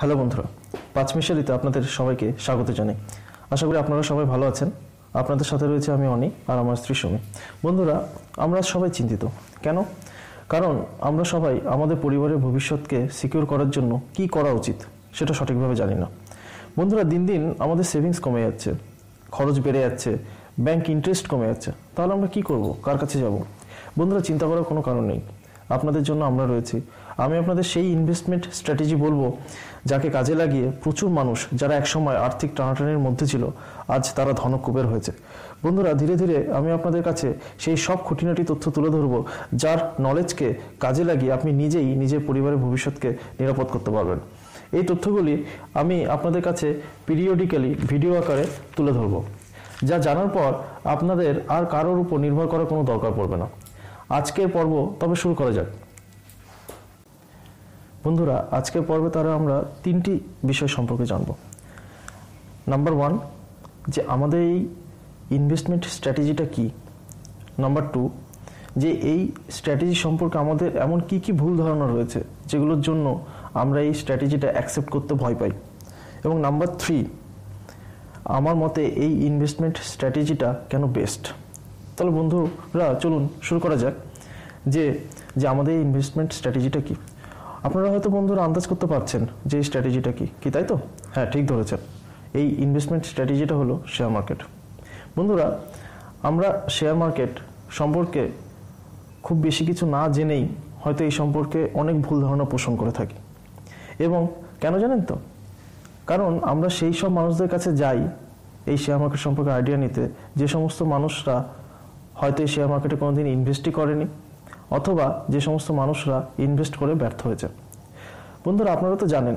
hello বন্ধুরা পাঁচ মিশালিতে আপনাদের সবাইকে স্বাগত জানাই আশা করি আপনারা সবাই ভালো আছেন আপনাদের সাথে রয়েছে আমি অনি আর আমার স্ত্রী সুমি বন্ধুরা আমরা সবাই চিন্তিত কেন কারণ আমরা সবাই আমাদের পরিবারের ভবিষ্যৎকে সিকিউর করার জন্য কি করা উচিত সেটা সঠিকভাবে জানি না বন্ধুরা দিন দিন আমাদের সেভিংস কমে যাচ্ছে খরচ বেড়ে যাচ্ছে ব্যাংক ইন্টারেস্ট কমে যাচ্ছে তাহলে আমরা কি করব কার কাছে যাব বন্ধুরা চিন্তা করার কোনো কারণ নেই আপনাদের জন্য আমরা রয়েছি আমি আপনাদের সেই ইনভেস্টমেন্ট স্ট্র্যাটেজি বলবো যাকে কাজে লাগিয়ে প্রচুর মানুষ যারা একসময় আর্থিক টানাটানির মধ্যে ছিল আজ তারা ধনকুবের হয়েছে বন্ধুরা ধীরে ধীরে আমি আপনাদের কাছে সেই সব খুঁটিনাটি তথ্য তুলে ধরবো যার নলেজকে কাজে লাগিয়ে আপনি নিজেই নিজের পরিবারের ভবিষ্যৎকে নিরাপদ করতে পারবেন এই তথ্যগুলি আমি আপনাদের কাছে পিরিয়ডিক্যালি ভিডিও আকারে তুলে ধরবো যা জানার পর আপনাদের আর কারোর উপর নির্ভর করার কোনো দরকার পড়বে না আজকের পর্ব তবে শুরু করা যাক বন্ধুরা আজকের পর্বে তারা আমরা তিনটি বিষয় সম্পর্কে জানব নাম্বার ওয়ান যে আমাদের এই ইনভেস্টমেন্ট স্ট্র্যাটেজিটা কি নাম্বার টু যে এই স্ট্র্যাটেজি সম্পর্কে আমাদের এমন কি কি ভুল ধারণা রয়েছে যেগুলোর জন্য আমরা এই স্ট্র্যাটেজিটা অ্যাকসেপ্ট করতে ভয় পাই এবং নাম্বার থ্রি আমার মতে এই ইনভেস্টমেন্ট স্ট্র্যাটেজিটা কেন বেস্ট তাহলে বন্ধুরা চলুন শুরু করা যাক যে যে আমাদের এই ইনভেস্টমেন্ট স্ট্র্যাটেজিটা কি আপনারা হয়তো বন্ধুরা আন্দাজ করতে পারছেন যে এই স্ট্র্যাটেজিটা কি কি তাই তো হ্যাঁ ঠিক ধরেছেন এই ইনভেস্টমেন্ট স্ট্র্যাটেজিটা হলো শেয়ার মার্কেট বন্ধুরা আমরা শেয়ার মার্কেট সম্পর্কে খুব বেশি কিছু না জেনেই হয়তো এই সম্পর্কে অনেক ভুল ধারণা পোষণ করে থাকি এবং কেন জানেন তো কারণ আমরা সেই সব মানুষদের কাছে যাই এই শেয়ার মার্কেট সম্পর্কে আইডিয়া নিতে যে সমস্ত মানুষরা হয়তো এই শেয়ার মার্কেটে কোনোদিন ইনভেস্টই করেনি অথবা যে সমস্ত মানুষরা ইনভেস্ট করে ব্যর্থ হয়েছে বন্ধুরা আপনারা তো জানেন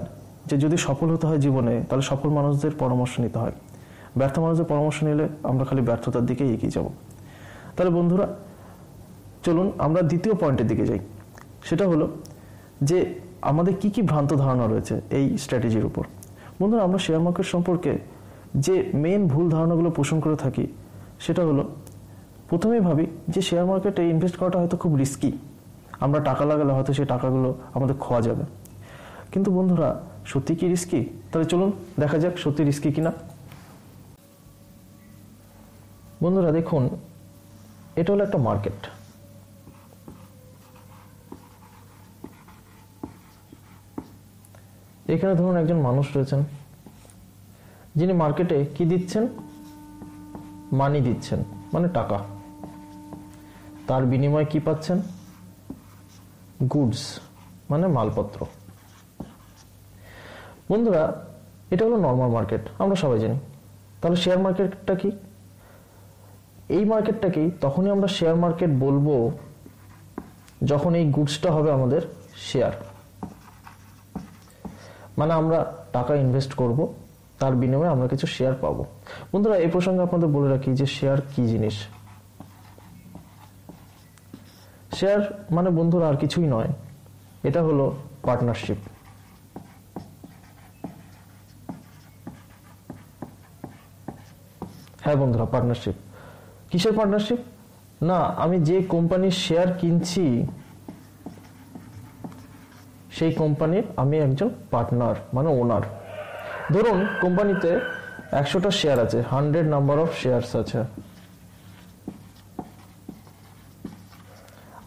যে যদি সফল হতে হয় জীবনে তাহলে সফল মানুষদের পরামর্শ নিতে হয় ব্যর্থ মানুষদের পরামর্শ নিলে আমরা খালি ব্যর্থতার দিকে এগিয়ে যাব তাহলে বন্ধুরা চলুন আমরা দ্বিতীয় পয়েন্টের দিকে যাই সেটা হলো যে আমাদের কি কি ভ্রান্ত ধারণা রয়েছে এই স্ট্র্যাটেজির উপর বন্ধুরা আমরা শেয়ার মার্কেট সম্পর্কে যে মেন ভুল ধারণাগুলো পোষণ করে থাকি সেটা হলো প্রথমেই ভাবি যে শেয়ার মার্কেটে ইনভেস্ট করাটা হয়তো খুব রিস্কি আমরা টাকা লাগালে হয়তো সেই টাকাগুলো আমাদের খোয়া যাবে কিন্তু বন্ধুরা সত্যি কি রিস্কি তাহলে চলুন দেখা যাক সত্যি রিস্কি কিনা বন্ধুরা দেখুন এটা হলো একটা মার্কেট এখানে ধরুন একজন মানুষ রয়েছেন যিনি মার্কেটে কি দিচ্ছেন মানি দিচ্ছেন মানে টাকা তার বিনিময়ে কি পাচ্ছেন গুডস মানে মালপত্র বন্ধুরা এটা হলো নর্মাল মার্কেট আমরা সবাই জানি তাহলে শেয়ার মার্কেটটা কি এই মার্কেটটাকেই তখনই আমরা শেয়ার মার্কেট বলবো যখন এই গুডসটা হবে আমাদের শেয়ার মানে আমরা টাকা ইনভেস্ট করব তার বিনিময়ে আমরা কিছু শেয়ার পাবো বন্ধুরা এই প্রসঙ্গে আপনাদের বলে রাখি যে শেয়ার কি জিনিস শেয়ার মানে বন্ধুরা আর কিছুই নয় এটা হলো পার্টনারশিপ হ্যাঁ বন্ধুরা পার্টনারশিপ কিসের পার্টনারশিপ না আমি যে কোম্পানির শেয়ার কিনছি সেই কোম্পানির আমি একজন পার্টনার মানে ওনার ধরুন কোম্পানিতে একশোটা শেয়ার আছে হান্ড্রেড নাম্বার অফ শেয়ারস আছে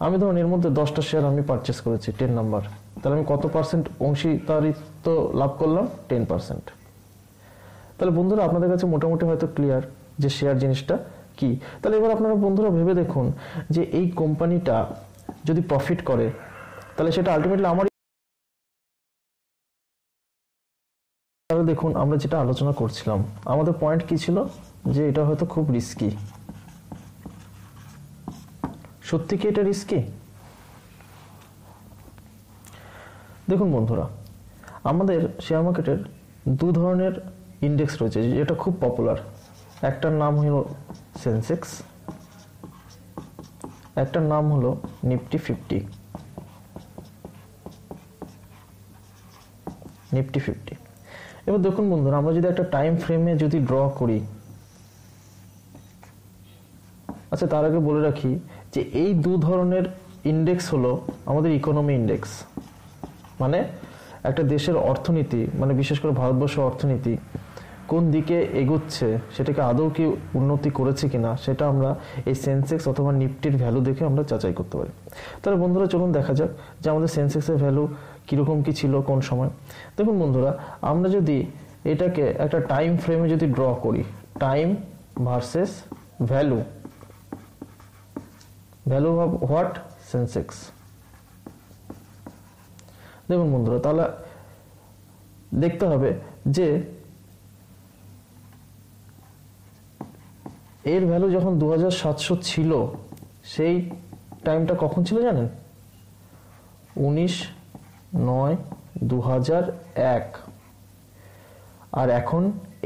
আমি ধরুন এর মধ্যে দশটা শেয়ার আমি পারচেস করেছি টেন নাম্বার তাহলে আমি কত পার্সেন্ট অংশীদারিত্ব লাভ করলাম টেন পার্সেন্ট তাহলে বন্ধুরা আপনাদের কাছে মোটামুটি হয়তো ক্লিয়ার যে শেয়ার জিনিসটা কি তাহলে এবার আপনারা বন্ধুরা ভেবে দেখুন যে এই কোম্পানিটা যদি প্রফিট করে তাহলে সেটা আলটিমেটলি আমার তাহলে দেখুন আমরা যেটা আলোচনা করছিলাম আমাদের পয়েন্ট কি ছিল যে এটা হয়তো খুব রিস্কি সত্যি কি এটা রিস্কি দেখুন বন্ধুরা আমাদের শেয়ার মার্কেটের দু ধরনের ইন্ডেক্স রয়েছে যেটা খুব পপুলার একটার নাম হলো সেন্সেক্স একটার নাম হলো নিফটি ফিফটি নিফটি ফিফটি এবার দেখুন বন্ধুরা আমরা যদি একটা টাইম ফ্রেমে যদি ড্র করি আচ্ছা তার আগে বলে রাখি যে এই দু ধরনের ইন্ডেক্স হলো আমাদের ইকোনমি ইন্ডেক্স মানে একটা দেশের অর্থনীতি মানে বিশেষ করে ভারতবর্ষ অর্থনীতি কোন দিকে এগোচ্ছে সেটাকে আদৌ কি উন্নতি করেছে কিনা সেটা আমরা এই সেন্সেক্স অথবা নিফটির ভ্যালু দেখে আমরা যাচাই করতে পারি তাহলে বন্ধুরা চলুন দেখা যাক যে আমাদের সেন্সেক্সের ভ্যালু কীরকম কি ছিল কোন সময় দেখুন বন্ধুরা আমরা যদি এটাকে একটা টাইম ফ্রেমে যদি ড্র করি time versus value value of what Sensex দেখুন বন্ধুরা তাহলে দেখতে হবে যে এর ভ্যালু যখন দু ছিল সেই টাইমটা কখন ছিল জানেন উনিশ নয় দু এক আর এখন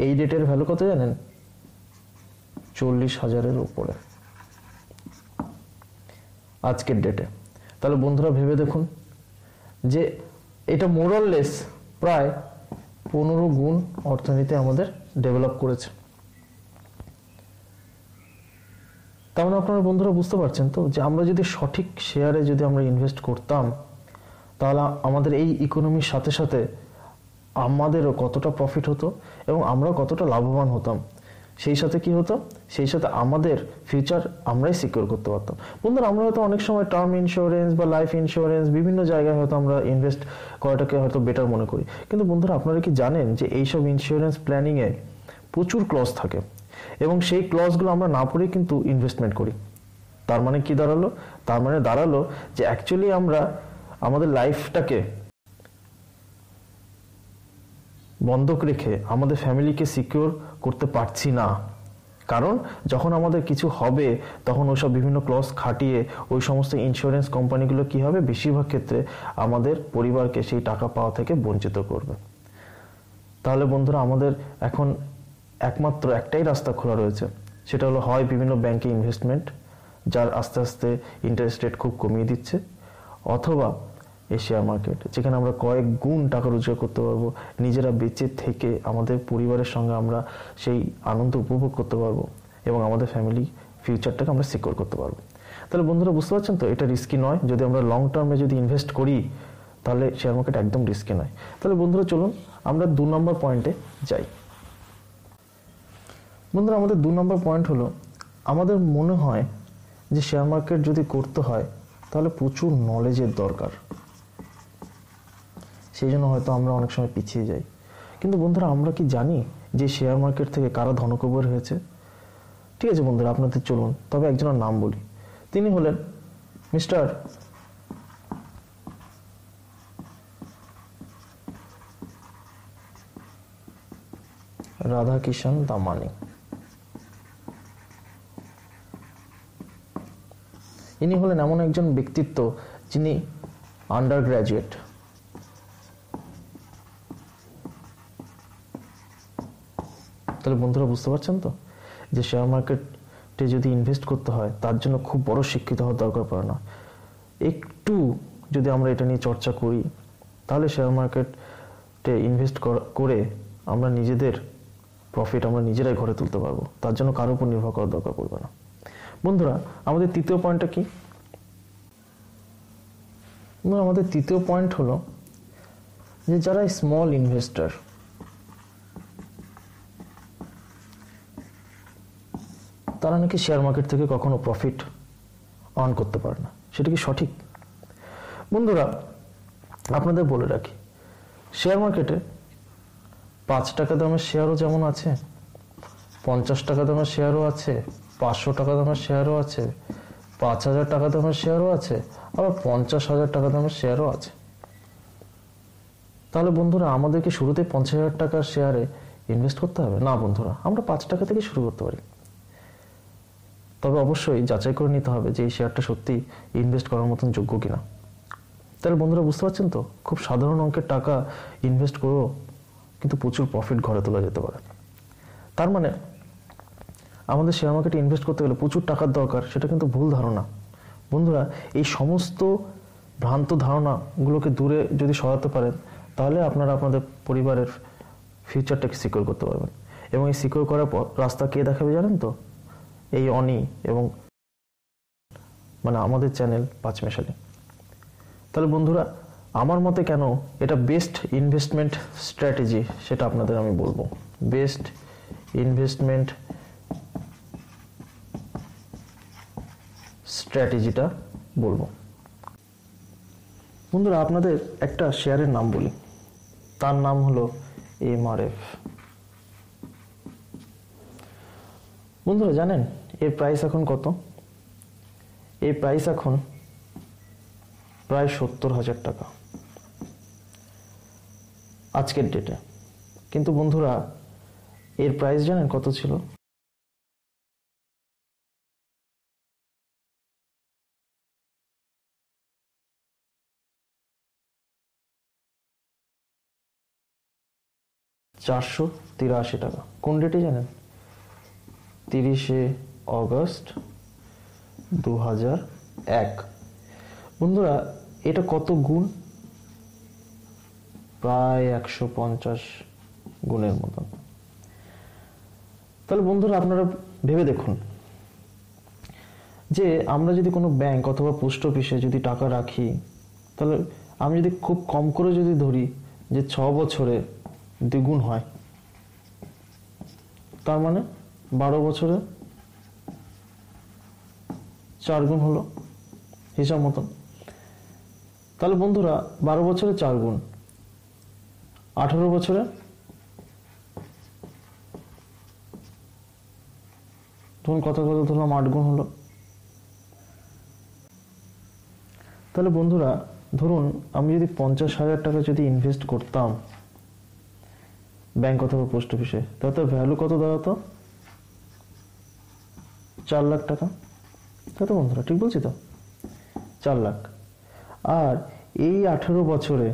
এই ডেটের ভ্যালু কত জানেন চল্লিশ হাজারের উপরে আজকের ডেটে তাহলে বন্ধুরা ভেবে দেখুন যে এটা মোরাললেস প্রায় পনেরো গুণ অর্থনীতি আমাদের ডেভেলপ করেছে তার মানে আপনারা বন্ধুরা বুঝতে পারছেন তো যে আমরা যদি সঠিক শেয়ারে যদি আমরা ইনভেস্ট করতাম তাহলে আমাদের এই ইকোনমির সাথে সাথে আমাদেরও কতটা প্রফিট হতো এবং আমরা কতটা লাভবান হতাম সেই সাথে কি হতো সেই সাথে আমাদের ফিউচার আমরাই সিকিউর করতে পারতাম বন্ধুরা আমরা হয়তো অনেক সময় টার্ম ইন্স্যুরেন্স বা লাইফ ইন্স্যুরেন্স বিভিন্ন জায়গায় হয়তো আমরা ইনভেস্ট করাটাকে হয়তো বেটার মনে করি কিন্তু বন্ধুরা আপনারা কি জানেন যে এইসব ইন্স্যুরেন্স প্ল্যানিংয়ে প্রচুর ক্লজ থাকে এবং সেই ক্লজগুলো আমরা না পড়ে কিন্তু ইনভেস্টমেন্ট করি তার মানে কি দাঁড়ালো তার মানে দাঁড়ালো যে অ্যাকচুয়ালি আমরা আমাদের লাইফটাকে বন্ধক রেখে আমাদের ফ্যামিলিকে সিকিওর করতে পারছি না কারণ যখন আমাদের কিছু হবে তখন ওইসব বিভিন্ন ক্লস খাটিয়ে ওই সমস্ত ইন্স্যুরেন্স কোম্পানিগুলো কি হবে বেশিরভাগ ক্ষেত্রে আমাদের পরিবারকে সেই টাকা পাওয়া থেকে বঞ্চিত করবে তাহলে বন্ধুরা আমাদের এখন একমাত্র একটাই রাস্তা খোলা রয়েছে সেটা হলো হয় বিভিন্ন ব্যাংকে ইনভেস্টমেন্ট যার আস্তে আস্তে ইন্টারেস্ট রেট খুব কমিয়ে দিচ্ছে অথবা এশিয়া মার্কেট যেখানে আমরা কয়েক গুণ টাকা রোজগার করতে পারবো নিজেরা বেঁচে থেকে আমাদের পরিবারের সঙ্গে আমরা সেই আনন্দ উপভোগ করতে পারবো এবং আমাদের ফ্যামিলি ফিউচারটাকে আমরা সিকিওর করতে পারবো তাহলে বন্ধুরা বুঝতে পারছেন তো এটা রিস্কি নয় যদি আমরা লং টার্মে যদি ইনভেস্ট করি তাহলে শেয়ার মার্কেট একদম রিস্কি নয় তাহলে বন্ধুরা চলুন আমরা দু নম্বর পয়েন্টে যাই বন্ধুরা আমাদের দু নম্বর পয়েন্ট হলো আমাদের মনে হয় যে শেয়ার মার্কেট যদি করতে হয় তাহলে প্রচুর নলেজের দরকার সেই জন্য হয়তো আমরা অনেক সময় পিছিয়ে যাই কিন্তু বন্ধুরা আমরা কি জানি যে শেয়ার মার্কেট থেকে কারা ধনকবর হয়েছে ঠিক আছে বন্ধুরা আপনাদের চলুন তবে একজনের নাম বলি তিনি হলেন মিস্টার রাধা কিষণ দামানি ইনি হলেন এমন একজন ব্যক্তিত্ব যিনি আন্ডার গ্র্যাজুয়েট তাহলে বন্ধুরা বুঝতে পারছেন তো যে শেয়ার মার্কেটে যদি ইনভেস্ট করতে হয় তার জন্য খুব বড় শিক্ষিত হওয়ার দরকার পড়ে না একটু যদি আমরা এটা নিয়ে চর্চা করি তাহলে শেয়ার মার্কেটে ইনভেস্ট করে আমরা নিজেদের প্রফিট আমরা নিজেরাই ঘরে তুলতে পারবো তার জন্য কারোর উপর নির্ভর করার দরকার পড়বে না বন্ধুরা আমাদের তৃতীয় পয়েন্টটা কি আমাদের তৃতীয় পয়েন্ট হলো যে যারা স্মল ইনভেস্টার তারা নাকি শেয়ার মার্কেট থেকে কখনো প্রফিট অন করতে পারে না সেটা কি সঠিক বন্ধুরা আপনাদের বলে রাখি শেয়ার মার্কেটে পাঁচ টাকা দামের শেয়ারও যেমন আছে পঞ্চাশ টাকা দামের শেয়ারও আছে পাঁচশো টাকা দামের শেয়ারও আছে পাঁচ হাজার টাকা দামের শেয়ারও আছে আবার পঞ্চাশ হাজার টাকা দামের শেয়ারও আছে তাহলে বন্ধুরা আমাদেরকে শুরুতে পঞ্চাশ হাজার টাকার শেয়ারে ইনভেস্ট করতে হবে না বন্ধুরা আমরা পাঁচ টাকা থেকে শুরু করতে পারি তবে অবশ্যই যাচাই করে নিতে হবে যে এই শেয়ারটা সত্যি ইনভেস্ট করার মতন যোগ্য কিনা তাহলে বন্ধুরা বুঝতে পারছেন তো খুব সাধারণ অঙ্কের টাকা ইনভেস্ট করেও কিন্তু প্রচুর প্রফিট ঘরে তোলা যেতে পারে তার মানে আমাদের শেয়ার মার্কেটে ইনভেস্ট করতে গেলে প্রচুর টাকার দরকার সেটা কিন্তু ভুল ধারণা বন্ধুরা এই সমস্ত ভ্রান্ত ধারণাগুলোকে দূরে যদি সরাতে পারেন তাহলে আপনারা আপনাদের পরিবারের ফিউচারটাকে সিকিউর করতে পারবেন এবং এই সিকিউর করার রাস্তা কে দেখাবে জানেন তো এই অনি এবং মানে আমাদের চ্যানেল পাঁচ মেশালি তাহলে বন্ধুরা আমার মতে কেন এটা বেস্ট ইনভেস্টমেন্ট স্ট্র্যাটেজি সেটা আপনাদের আমি বলবো বেস্ট ইনভেস্টমেন্ট স্ট্র্যাটেজিটা বলবো বন্ধুরা আপনাদের একটা শেয়ারের নাম বলি তার নাম হলো এমআরএফ বন্ধুরা জানেন এর প্রাইস এখন কত এর প্রাইস এখন প্রায় সত্তর হাজার টাকা আজকের ডেটে কিন্তু বন্ধুরা এর প্রাইস জানেন কত ছিল চারশো তিরাশি টাকা কোন ডেটে জানেন তিরিশে অগস্ট দু এক বন্ধুরা এটা কত গুণ প্রায় একশো পঞ্চাশ গুণের মতন তাহলে বন্ধুরা আপনারা ভেবে দেখুন যে আমরা যদি কোনো ব্যাংক অথবা পোস্ট অফিসে যদি টাকা রাখি তাহলে আমি যদি খুব কম করে যদি ধরি যে ছ বছরে দ্বিগুণ হয় তার মানে বারো বছরে চার গুণ হলো হিসাব মতন তাহলে বন্ধুরা বারো বছরে চার গুণ আঠারো বছরে ধরুন কত কত ধরলাম আট গুণ হলো তাহলে বন্ধুরা ধরুন আমি যদি পঞ্চাশ হাজার টাকা যদি ইনভেস্ট করতাম ব্যাংক অথবা পোস্ট অফিসে তাতে ভ্যালু কত দাঁড়াতো চার লাখ টাকা কত বন্ধুরা ঠিক বলছি তো চার লাখ আর এই আঠেরো বছরে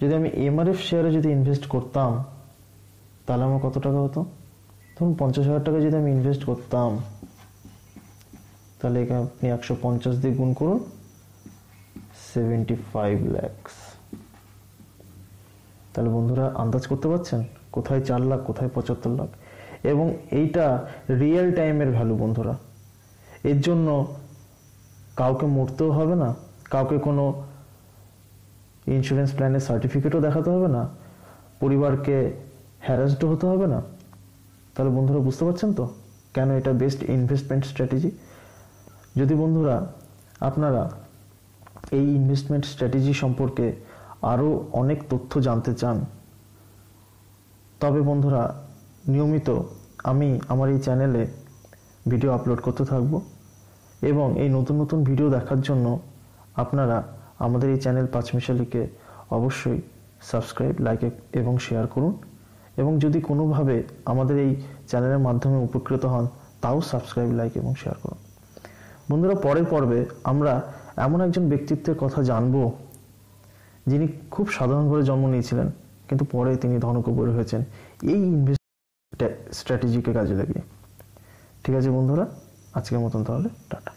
যদি আমি এমআরএফ শেয়ারে যদি ইনভেস্ট করতাম তাহলে আমার কত টাকা হতো ধরুন পঞ্চাশ হাজার টাকা যদি আমি ইনভেস্ট করতাম তাহলে এখানে আপনি একশো পঞ্চাশ দিয়ে গুণ করুন সেভেন্টি ফাইভ ল্যাক্স তাহলে বন্ধুরা আন্দাজ করতে পারছেন কোথায় চার লাখ কোথায় পঁচাত্তর লাখ এবং এইটা রিয়েল টাইমের ভ্যালু বন্ধুরা এর জন্য কাউকে মরতেও হবে না কাউকে কোনো ইন্স্যুরেন্স প্ল্যানের সার্টিফিকেটও দেখাতে হবে না পরিবারকে হ্যারাসডও হতে হবে না তাহলে বন্ধুরা বুঝতে পারছেন তো কেন এটা বেস্ট ইনভেস্টমেন্ট স্ট্র্যাটেজি যদি বন্ধুরা আপনারা এই ইনভেস্টমেন্ট স্ট্র্যাটেজি সম্পর্কে আরও অনেক তথ্য জানতে চান তবে বন্ধুরা নিয়মিত আমি আমার এই চ্যানেলে ভিডিও আপলোড করতে থাকবো এবং এই নতুন নতুন ভিডিও দেখার জন্য আপনারা আমাদের এই চ্যানেল পাঁচমিশালিকে অবশ্যই সাবস্ক্রাইব লাইক এবং শেয়ার করুন এবং যদি কোনোভাবে আমাদের এই চ্যানেলের মাধ্যমে উপকৃত হন তাও সাবস্ক্রাইব লাইক এবং শেয়ার করুন বন্ধুরা পরের পর্বে আমরা এমন একজন ব্যক্তিত্বের কথা জানব যিনি খুব সাধারণভাবে জন্ম নিয়েছিলেন কিন্তু পরে তিনি ধনকবর হয়েছেন এই ইনভেস্ট স্ট্র্যাটেজিকে কাজে লাগিয়ে ঠিক আছে বন্ধুরা আজকের মতন তাহলে টাটা